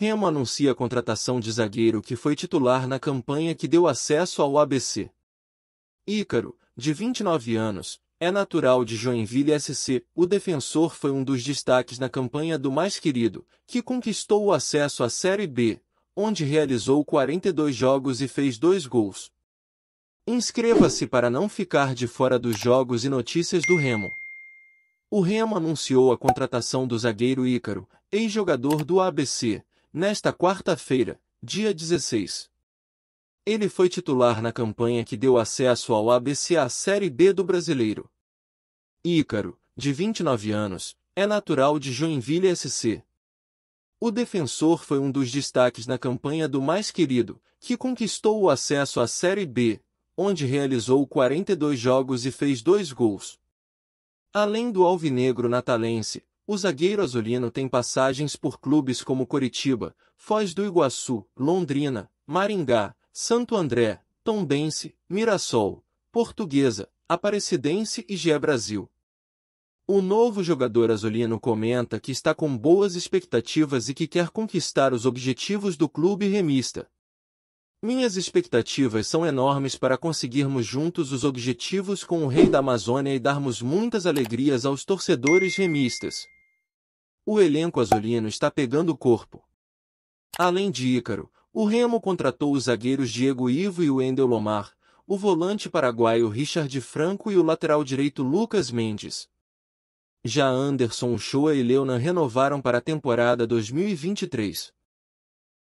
Remo anuncia a contratação de zagueiro que foi titular na campanha que deu acesso ao ABC. Ícaro, de 29 anos, é natural de Joinville SC. O defensor foi um dos destaques na campanha do Mais Querido, que conquistou o acesso à Série B, onde realizou 42 jogos e fez dois gols. Inscreva-se para não ficar de fora dos jogos e notícias do Remo. O Remo anunciou a contratação do zagueiro Ícaro, ex-jogador do ABC, nesta quarta-feira, dia 16. Ele foi titular na campanha que deu acesso ao ABC à Série B do Brasileiro. Ícaro, de 29 anos, é natural de Joinville SC. O defensor foi um dos destaques na campanha do Mais Querido, que conquistou o acesso à Série B, onde realizou 42 jogos e fez dois gols. Além do alvinegro natalense, o zagueiro azulino tem passagens por clubes como Coritiba, Foz do Iguaçu, Londrina, Maringá, Santo André, Tombense, Mirassol, Portuguesa, Aparecidense e Gé Brasil. O novo jogador azulino comenta que está com boas expectativas e que quer conquistar os objetivos do clube remista. Minhas expectativas são enormes para conseguirmos juntos os objetivos com o Rei da Amazônia e darmos muitas alegrias aos torcedores remistas o elenco azulino está pegando corpo. Além de Ícaro, o Remo contratou os zagueiros Diego Ivo e Wendel Lomar, o volante paraguaio Richard Franco e o lateral direito Lucas Mendes. Já Anderson Uchoa e Leonan renovaram para a temporada 2023.